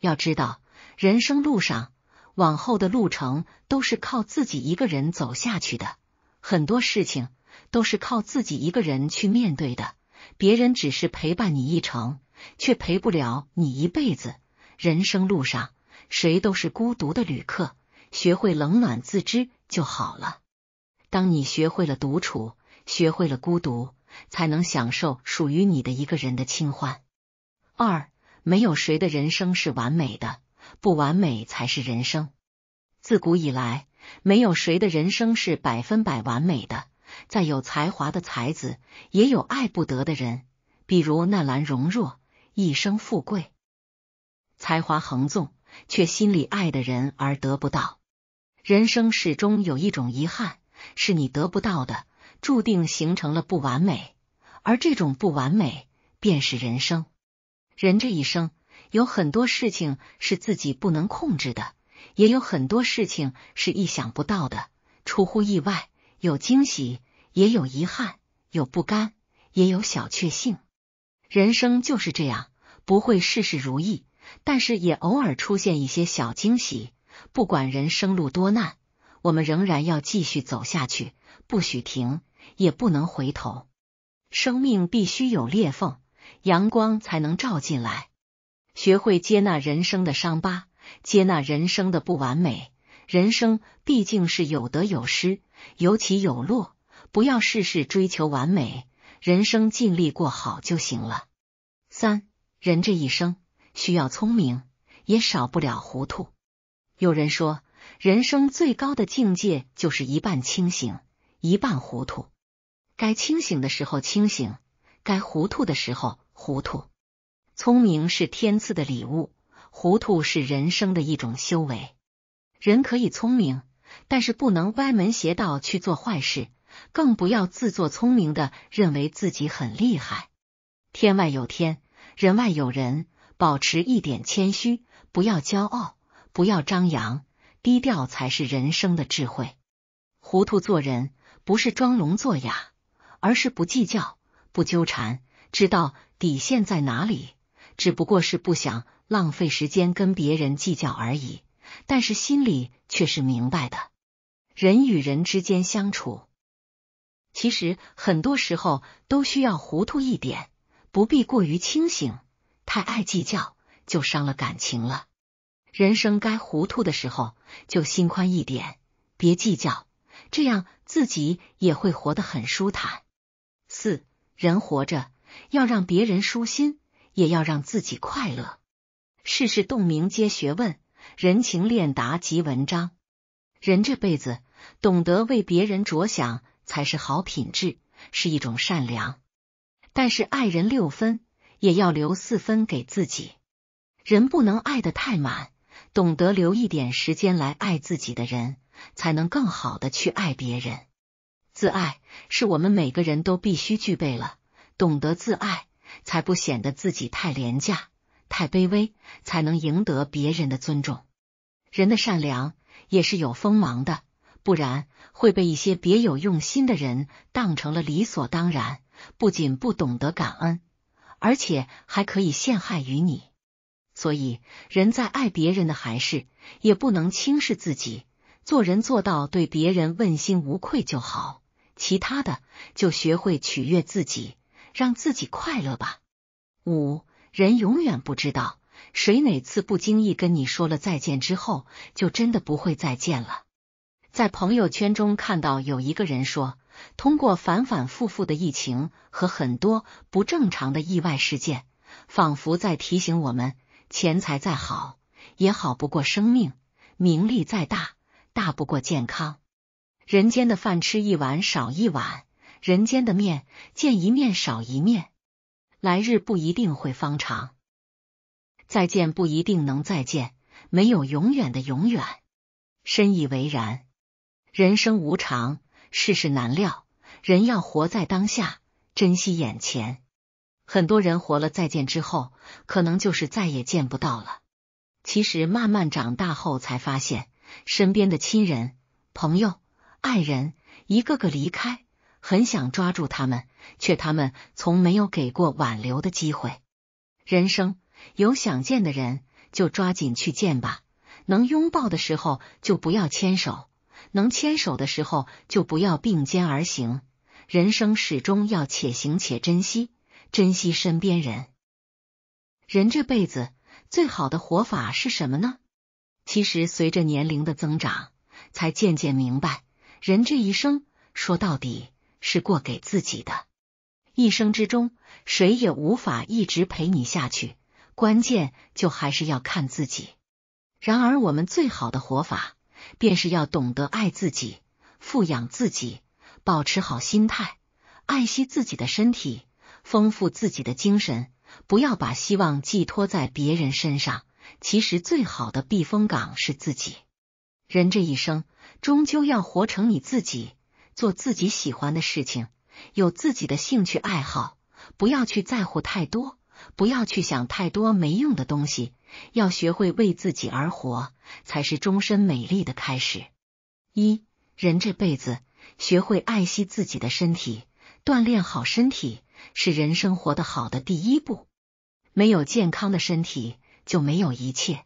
要知道，人生路上，往后的路程都是靠自己一个人走下去的，很多事情都是靠自己一个人去面对的。别人只是陪伴你一程，却陪不了你一辈子。人生路上，谁都是孤独的旅客。学会冷暖自知就好了。当你学会了独处，学会了孤独，才能享受属于你的一个人的清欢。二，没有谁的人生是完美的，不完美才是人生。自古以来，没有谁的人生是百分百完美的。再有才华的才子，也有爱不得的人，比如纳兰容若，一生富贵，才华横纵，却心里爱的人而得不到。人生始终有一种遗憾，是你得不到的，注定形成了不完美，而这种不完美便是人生。人这一生有很多事情是自己不能控制的，也有很多事情是意想不到的，出乎意外，有惊喜，也有遗憾，有不甘，也有小确幸。人生就是这样，不会事事如意，但是也偶尔出现一些小惊喜。不管人生路多难，我们仍然要继续走下去，不许停，也不能回头。生命必须有裂缝，阳光才能照进来。学会接纳人生的伤疤，接纳人生的不完美。人生毕竟是有得有失，有起有落，不要事事追求完美，人生尽力过好就行了。三人这一生需要聪明，也少不了糊涂。有人说，人生最高的境界就是一半清醒，一半糊涂。该清醒的时候清醒，该糊涂的时候糊涂。聪明是天赐的礼物，糊涂是人生的一种修为。人可以聪明，但是不能歪门邪道去做坏事，更不要自作聪明的认为自己很厉害。天外有天，人外有人，保持一点谦虚，不要骄傲。不要张扬，低调才是人生的智慧。糊涂做人，不是装聋作哑，而是不计较、不纠缠，知道底线在哪里，只不过是不想浪费时间跟别人计较而已。但是心里却是明白的。人与人之间相处，其实很多时候都需要糊涂一点，不必过于清醒。太爱计较，就伤了感情了。人生该糊涂的时候，就心宽一点，别计较，这样自己也会活得很舒坦。四人活着，要让别人舒心，也要让自己快乐。世事洞明皆学问，人情练达即文章。人这辈子，懂得为别人着想才是好品质，是一种善良。但是爱人六分，也要留四分给自己，人不能爱得太满。懂得留一点时间来爱自己的人，才能更好的去爱别人。自爱是我们每个人都必须具备了，懂得自爱，才不显得自己太廉价、太卑微，才能赢得别人的尊重。人的善良也是有锋芒的，不然会被一些别有用心的人当成了理所当然，不仅不懂得感恩，而且还可以陷害于你。所以，人在爱别人的还是也不能轻视自己，做人做到对别人问心无愧就好，其他的就学会取悦自己，让自己快乐吧。五人永远不知道，谁哪次不经意跟你说了再见之后，就真的不会再见了。在朋友圈中看到有一个人说，通过反反复复的疫情和很多不正常的意外事件，仿佛在提醒我们。钱财再好也好不过生命，名利再大大不过健康。人间的饭吃一碗少一碗，人间的面见一面少一面。来日不一定会方长，再见不一定能再见，没有永远的永远。深以为然，人生无常，世事难料，人要活在当下，珍惜眼前。很多人活了再见之后，可能就是再也见不到了。其实慢慢长大后才发现，身边的亲人、朋友、爱人一个个离开，很想抓住他们，却他们从没有给过挽留的机会。人生有想见的人，就抓紧去见吧。能拥抱的时候就不要牵手，能牵手的时候就不要并肩而行。人生始终要且行且珍惜。珍惜身边人，人这辈子最好的活法是什么呢？其实随着年龄的增长，才渐渐明白，人这一生说到底是过给自己的。一生之中，谁也无法一直陪你下去，关键就还是要看自己。然而，我们最好的活法，便是要懂得爱自己，富养自己，保持好心态，爱惜自己的身体。丰富自己的精神，不要把希望寄托在别人身上。其实最好的避风港是自己。人这一生，终究要活成你自己，做自己喜欢的事情，有自己的兴趣爱好。不要去在乎太多，不要去想太多没用的东西。要学会为自己而活，才是终身美丽的开始。一人这辈子，学会爱惜自己的身体，锻炼好身体。是人生活的好的第一步，没有健康的身体就没有一切。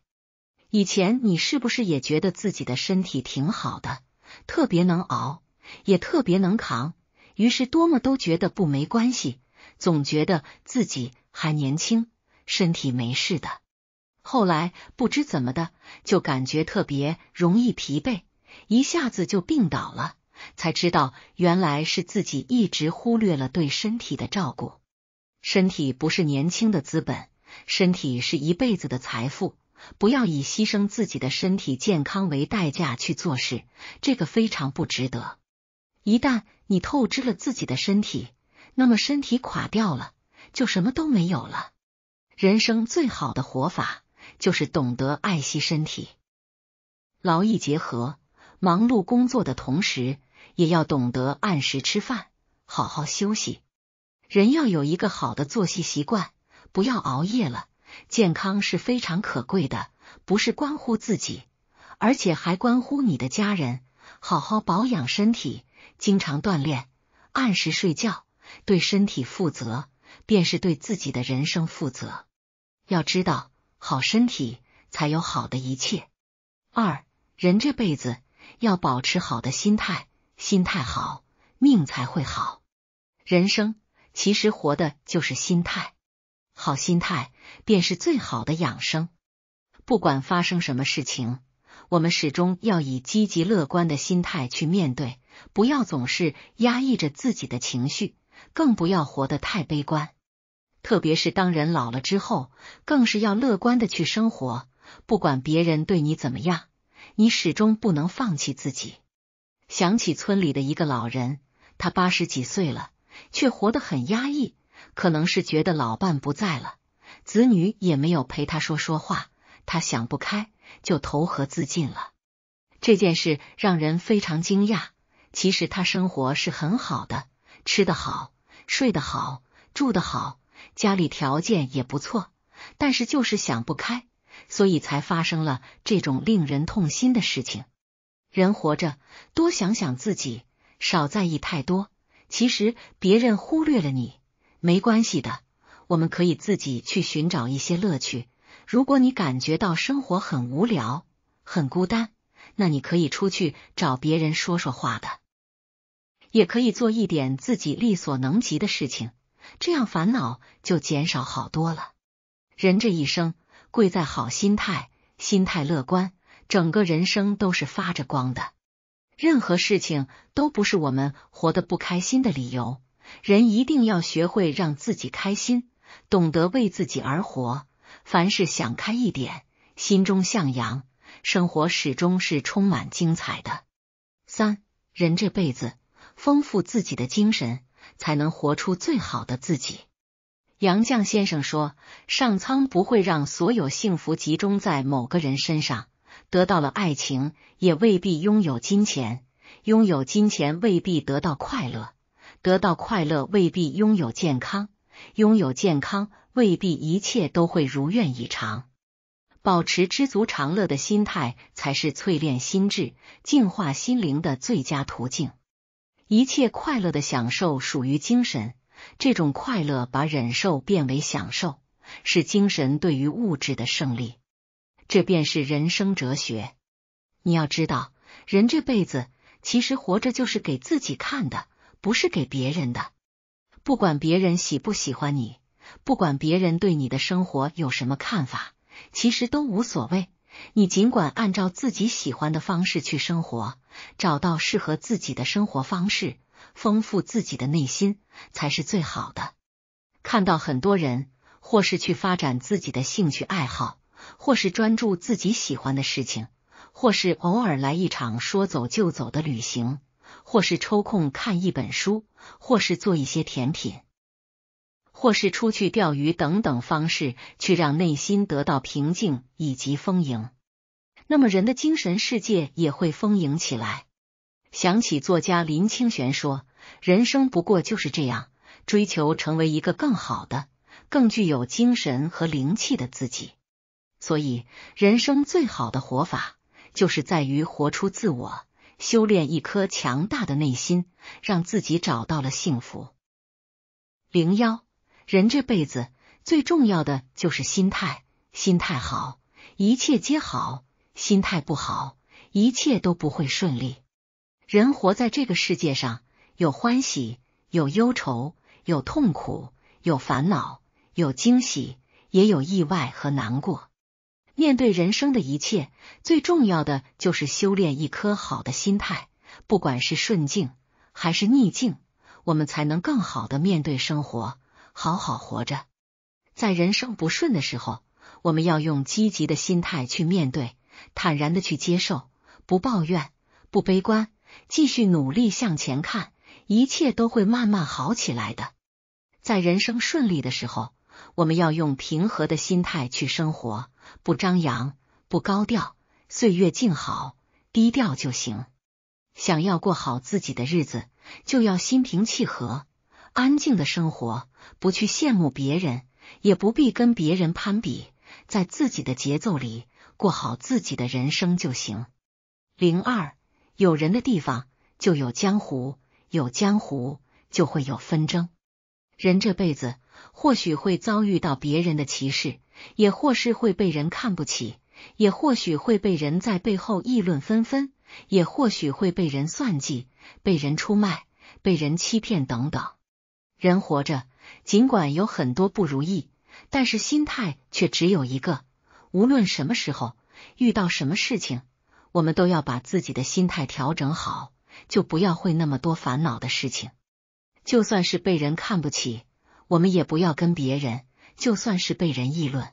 以前你是不是也觉得自己的身体挺好的，特别能熬，也特别能扛，于是多么都觉得不没关系，总觉得自己还年轻，身体没事的。后来不知怎么的，就感觉特别容易疲惫，一下子就病倒了。才知道，原来是自己一直忽略了对身体的照顾。身体不是年轻的资本，身体是一辈子的财富。不要以牺牲自己的身体健康为代价去做事，这个非常不值得。一旦你透支了自己的身体，那么身体垮掉了，就什么都没有了。人生最好的活法，就是懂得爱惜身体，劳逸结合，忙碌工作的同时。也要懂得按时吃饭，好好休息。人要有一个好的作息习惯，不要熬夜了。健康是非常可贵的，不是关乎自己，而且还关乎你的家人。好好保养身体，经常锻炼，按时睡觉，对身体负责，便是对自己的人生负责。要知道，好身体才有好的一切。二人这辈子要保持好的心态。心态好，命才会好。人生其实活的就是心态，好心态便是最好的养生。不管发生什么事情，我们始终要以积极乐观的心态去面对，不要总是压抑着自己的情绪，更不要活得太悲观。特别是当人老了之后，更是要乐观的去生活。不管别人对你怎么样，你始终不能放弃自己。想起村里的一个老人，他八十几岁了，却活得很压抑。可能是觉得老伴不在了，子女也没有陪他说说话，他想不开就投河自尽了。这件事让人非常惊讶。其实他生活是很好的，吃得好，睡得好，住得好，家里条件也不错，但是就是想不开，所以才发生了这种令人痛心的事情。人活着，多想想自己，少在意太多。其实别人忽略了你，没关系的。我们可以自己去寻找一些乐趣。如果你感觉到生活很无聊、很孤单，那你可以出去找别人说说话的，也可以做一点自己力所能及的事情，这样烦恼就减少好多了。人这一生，贵在好心态，心态乐观。整个人生都是发着光的，任何事情都不是我们活得不开心的理由。人一定要学会让自己开心，懂得为自己而活，凡事想开一点，心中向阳，生活始终是充满精彩的。三，人这辈子，丰富自己的精神，才能活出最好的自己。杨绛先生说：“上苍不会让所有幸福集中在某个人身上。”得到了爱情，也未必拥有金钱；拥有金钱，未必得到快乐；得到快乐，未必拥有健康；拥有健康，未必一切都会如愿以偿。保持知足常乐的心态，才是淬炼心智、净化心灵的最佳途径。一切快乐的享受属于精神，这种快乐把忍受变为享受，是精神对于物质的胜利。这便是人生哲学。你要知道，人这辈子其实活着就是给自己看的，不是给别人的。不管别人喜不喜欢你，不管别人对你的生活有什么看法，其实都无所谓。你尽管按照自己喜欢的方式去生活，找到适合自己的生活方式，丰富自己的内心，才是最好的。看到很多人，或是去发展自己的兴趣爱好。或是专注自己喜欢的事情，或是偶尔来一场说走就走的旅行，或是抽空看一本书，或是做一些甜品，或是出去钓鱼等等方式，去让内心得到平静以及丰盈。那么，人的精神世界也会丰盈起来。想起作家林清玄说：“人生不过就是这样，追求成为一个更好的、更具有精神和灵气的自己。”所以，人生最好的活法就是在于活出自我，修炼一颗强大的内心，让自己找到了幸福。零幺，人这辈子最重要的就是心态，心态好，一切皆好；心态不好，一切都不会顺利。人活在这个世界上，有欢喜，有忧愁，有痛苦，有烦恼，有惊喜，也有意外和难过。面对人生的一切，最重要的就是修炼一颗好的心态。不管是顺境还是逆境，我们才能更好的面对生活，好好活着。在人生不顺的时候，我们要用积极的心态去面对，坦然的去接受，不抱怨，不悲观，继续努力向前看，一切都会慢慢好起来的。在人生顺利的时候，我们要用平和的心态去生活，不张扬，不高调，岁月静好，低调就行。想要过好自己的日子，就要心平气和，安静的生活，不去羡慕别人，也不必跟别人攀比，在自己的节奏里过好自己的人生就行。零二，有人的地方就有江湖，有江湖就会有纷争，人这辈子。或许会遭遇到别人的歧视，也或是会被人看不起，也或许会被人在背后议论纷纷，也或许会被人算计、被人出卖、被人欺骗等等。人活着，尽管有很多不如意，但是心态却只有一个。无论什么时候遇到什么事情，我们都要把自己的心态调整好，就不要会那么多烦恼的事情。就算是被人看不起。我们也不要跟别人，就算是被人议论，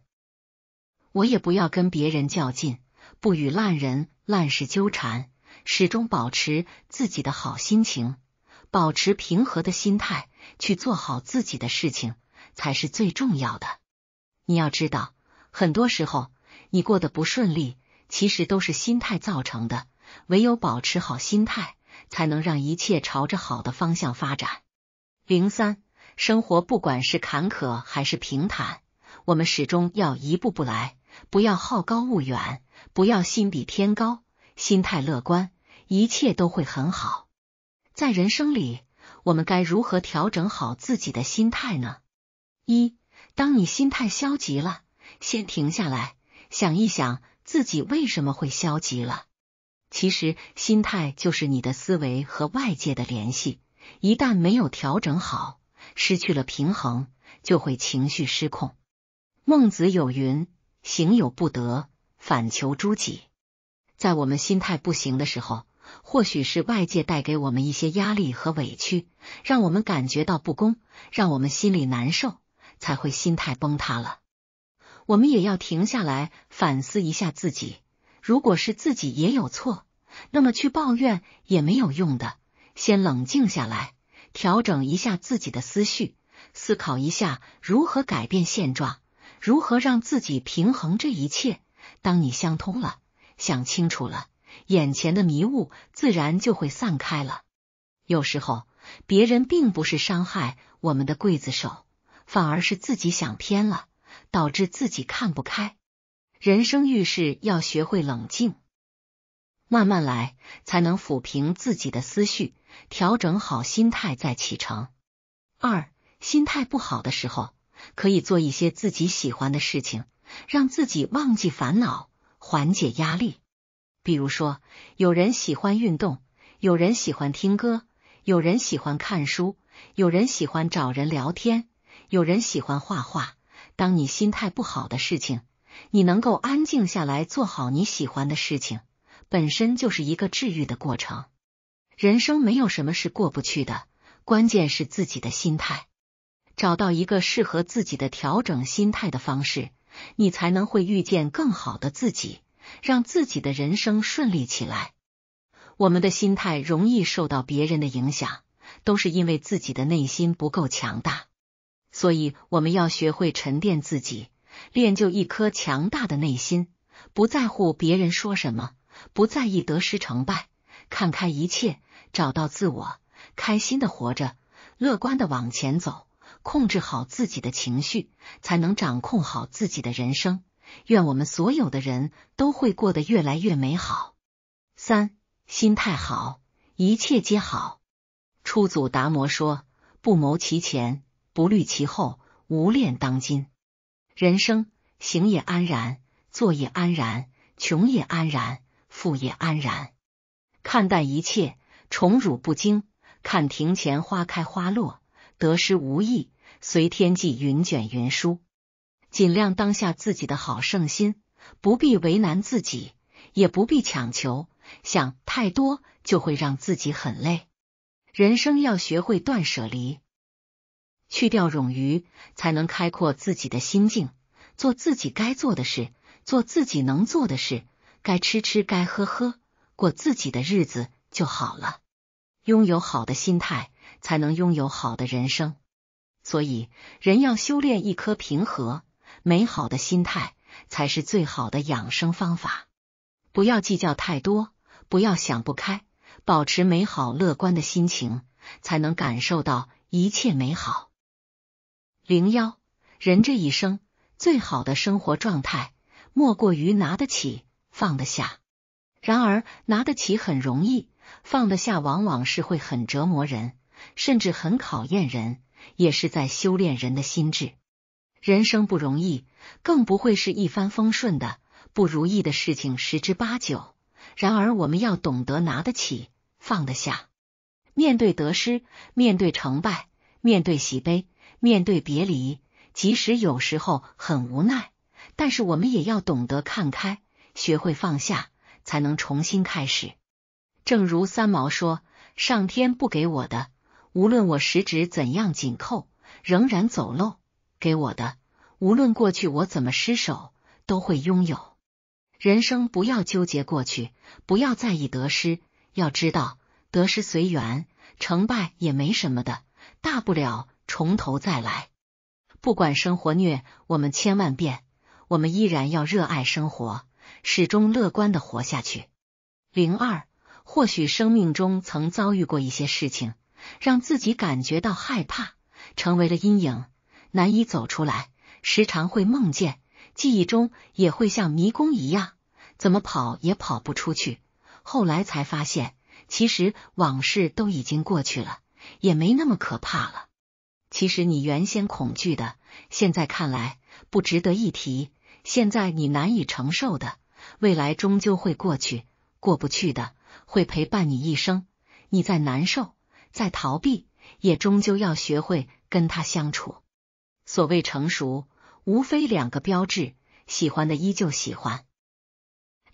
我也不要跟别人较劲，不与烂人烂事纠缠，始终保持自己的好心情，保持平和的心态，去做好自己的事情才是最重要的。你要知道，很多时候你过得不顺利，其实都是心态造成的。唯有保持好心态，才能让一切朝着好的方向发展。零三。生活不管是坎坷还是平坦，我们始终要一步步来，不要好高骛远，不要心比天高，心态乐观，一切都会很好。在人生里，我们该如何调整好自己的心态呢？一，当你心态消极了，先停下来想一想自己为什么会消极了。其实，心态就是你的思维和外界的联系，一旦没有调整好。失去了平衡，就会情绪失控。孟子有云：“行有不得，反求诸己。”在我们心态不行的时候，或许是外界带给我们一些压力和委屈，让我们感觉到不公，让我们心里难受，才会心态崩塌了。我们也要停下来反思一下自己。如果是自己也有错，那么去抱怨也没有用的，先冷静下来。调整一下自己的思绪，思考一下如何改变现状，如何让自己平衡这一切。当你相通了，想清楚了，眼前的迷雾自然就会散开了。有时候，别人并不是伤害我们的刽子手，反而是自己想偏了，导致自己看不开。人生遇事要学会冷静，慢慢来，才能抚平自己的思绪。调整好心态再启程。二，心态不好的时候，可以做一些自己喜欢的事情，让自己忘记烦恼，缓解压力。比如说，有人喜欢运动，有人喜欢听歌，有人喜欢看书，有人喜欢找人聊天，有人喜欢画画。当你心态不好的事情，你能够安静下来，做好你喜欢的事情，本身就是一个治愈的过程。人生没有什么是过不去的，关键是自己的心态。找到一个适合自己的调整心态的方式，你才能会遇见更好的自己，让自己的人生顺利起来。我们的心态容易受到别人的影响，都是因为自己的内心不够强大。所以，我们要学会沉淀自己，练就一颗强大的内心，不在乎别人说什么，不在意得失成败。看开一切，找到自我，开心的活着，乐观的往前走，控制好自己的情绪，才能掌控好自己的人生。愿我们所有的人都会过得越来越美好。三，心态好，一切皆好。初祖达摩说：“不谋其前，不虑其后，无恋当今。”人生行也安然，坐也安然，穷也安然，富也安然。看淡一切，宠辱不惊；看庭前花开花落，得失无意；随天际云卷云舒。尽量当下自己的好胜心，不必为难自己，也不必强求。想太多就会让自己很累。人生要学会断舍离，去掉冗余，才能开阔自己的心境。做自己该做的事，做自己能做的事，该吃吃，该喝喝。过自己的日子就好了。拥有好的心态，才能拥有好的人生。所以，人要修炼一颗平和、美好的心态，才是最好的养生方法。不要计较太多，不要想不开，保持美好乐观的心情，才能感受到一切美好。零幺，人这一生最好的生活状态，莫过于拿得起，放得下。然而，拿得起很容易，放得下往往是会很折磨人，甚至很考验人，也是在修炼人的心智。人生不容易，更不会是一帆风顺的，不如意的事情十之八九。然而，我们要懂得拿得起，放得下，面对得失，面对成败，面对喜悲，面对别离，即使有时候很无奈，但是我们也要懂得看开，学会放下。才能重新开始。正如三毛说：“上天不给我的，无论我十指怎样紧扣，仍然走漏；给我的，无论过去我怎么失手，都会拥有。”人生不要纠结过去，不要在意得失，要知道得失随缘，成败也没什么的，大不了从头再来。不管生活虐我们千万遍，我们依然要热爱生活。始终乐观的活下去。零二或许生命中曾遭遇过一些事情，让自己感觉到害怕，成为了阴影，难以走出来。时常会梦见，记忆中也会像迷宫一样，怎么跑也跑不出去。后来才发现，其实往事都已经过去了，也没那么可怕了。其实你原先恐惧的，现在看来不值得一提；现在你难以承受的。未来终究会过去，过不去的会陪伴你一生。你再难受，再逃避，也终究要学会跟他相处。所谓成熟，无非两个标志：喜欢的依旧喜欢，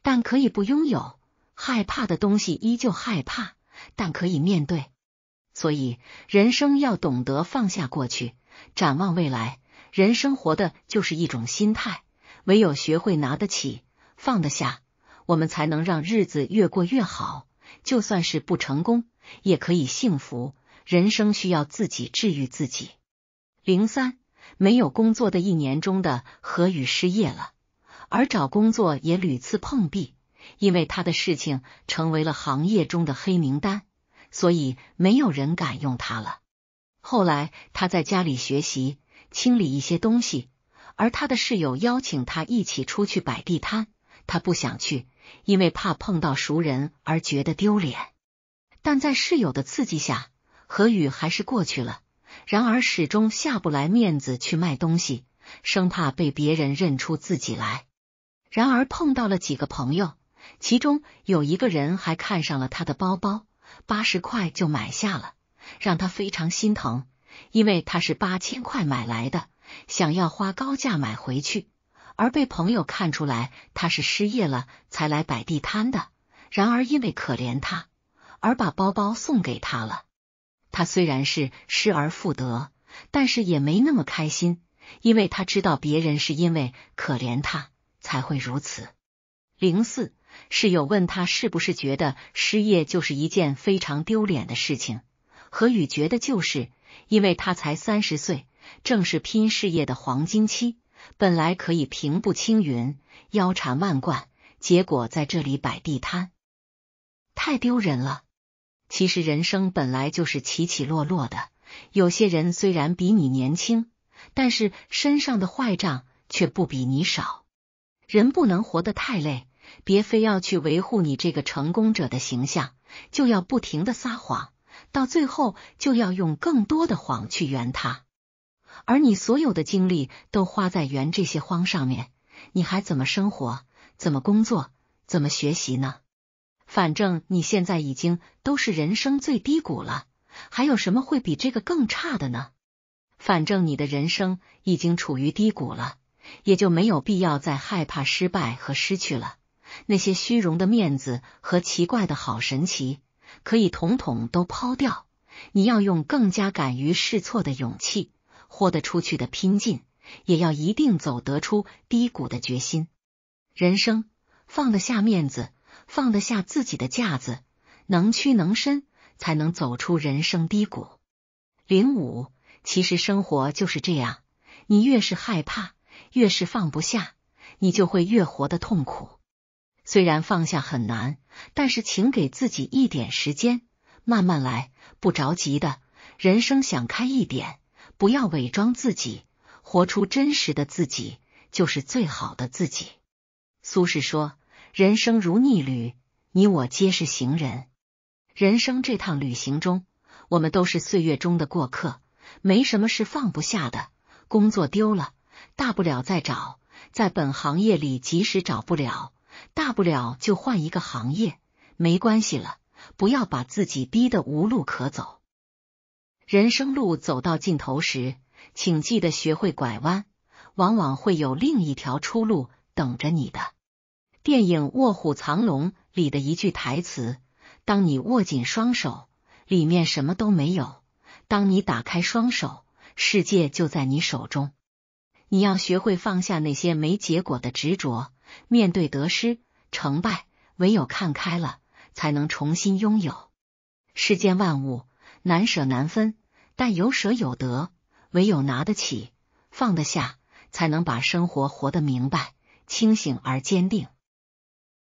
但可以不拥有；害怕的东西依旧害怕，但可以面对。所以，人生要懂得放下过去，展望未来。人生活的就是一种心态，唯有学会拿得起。放得下，我们才能让日子越过越好。就算是不成功，也可以幸福。人生需要自己治愈自己。零三没有工作的一年中的何宇失业了，而找工作也屡次碰壁，因为他的事情成为了行业中的黑名单，所以没有人敢用他了。后来他在家里学习，清理一些东西，而他的室友邀请他一起出去摆地摊。他不想去，因为怕碰到熟人而觉得丢脸。但在室友的刺激下，何宇还是过去了。然而始终下不来面子去卖东西，生怕被别人认出自己来。然而碰到了几个朋友，其中有一个人还看上了他的包包，八十块就买下了，让他非常心疼，因为他是八千块买来的，想要花高价买回去。而被朋友看出来他是失业了才来摆地摊的，然而因为可怜他而把包包送给他了。他虽然是失而复得，但是也没那么开心，因为他知道别人是因为可怜他才会如此。零四室友问他是不是觉得失业就是一件非常丢脸的事情，何宇觉得就是，因为他才三十岁，正是拼事业的黄金期。本来可以平步青云、腰缠万贯，结果在这里摆地摊，太丢人了。其实人生本来就是起起落落的，有些人虽然比你年轻，但是身上的坏账却不比你少。人不能活得太累，别非要去维护你这个成功者的形象，就要不停的撒谎，到最后就要用更多的谎去圆他。而你所有的精力都花在圆这些荒上面，你还怎么生活？怎么工作？怎么学习呢？反正你现在已经都是人生最低谷了，还有什么会比这个更差的呢？反正你的人生已经处于低谷了，也就没有必要再害怕失败和失去了那些虚荣的面子和奇怪的好神奇，可以统统都抛掉。你要用更加敢于试错的勇气。豁得出去的拼劲，也要一定走得出低谷的决心。人生放得下面子，放得下自己的架子，能屈能伸，才能走出人生低谷。零五，其实生活就是这样，你越是害怕，越是放不下，你就会越活得痛苦。虽然放下很难，但是请给自己一点时间，慢慢来，不着急的。人生想开一点。不要伪装自己，活出真实的自己就是最好的自己。苏轼说：“人生如逆旅，你我皆是行人。”人生这趟旅行中，我们都是岁月中的过客，没什么是放不下的。工作丢了，大不了再找；在本行业里，即使找不了，大不了就换一个行业，没关系了。不要把自己逼得无路可走。人生路走到尽头时，请记得学会拐弯，往往会有另一条出路等着你。的电影《卧虎藏龙》里的一句台词：“当你握紧双手，里面什么都没有；当你打开双手，世界就在你手中。”你要学会放下那些没结果的执着，面对得失、成败，唯有看开了，才能重新拥有。世间万物难舍难分。但有舍有得，唯有拿得起、放得下，才能把生活活得明白、清醒而坚定。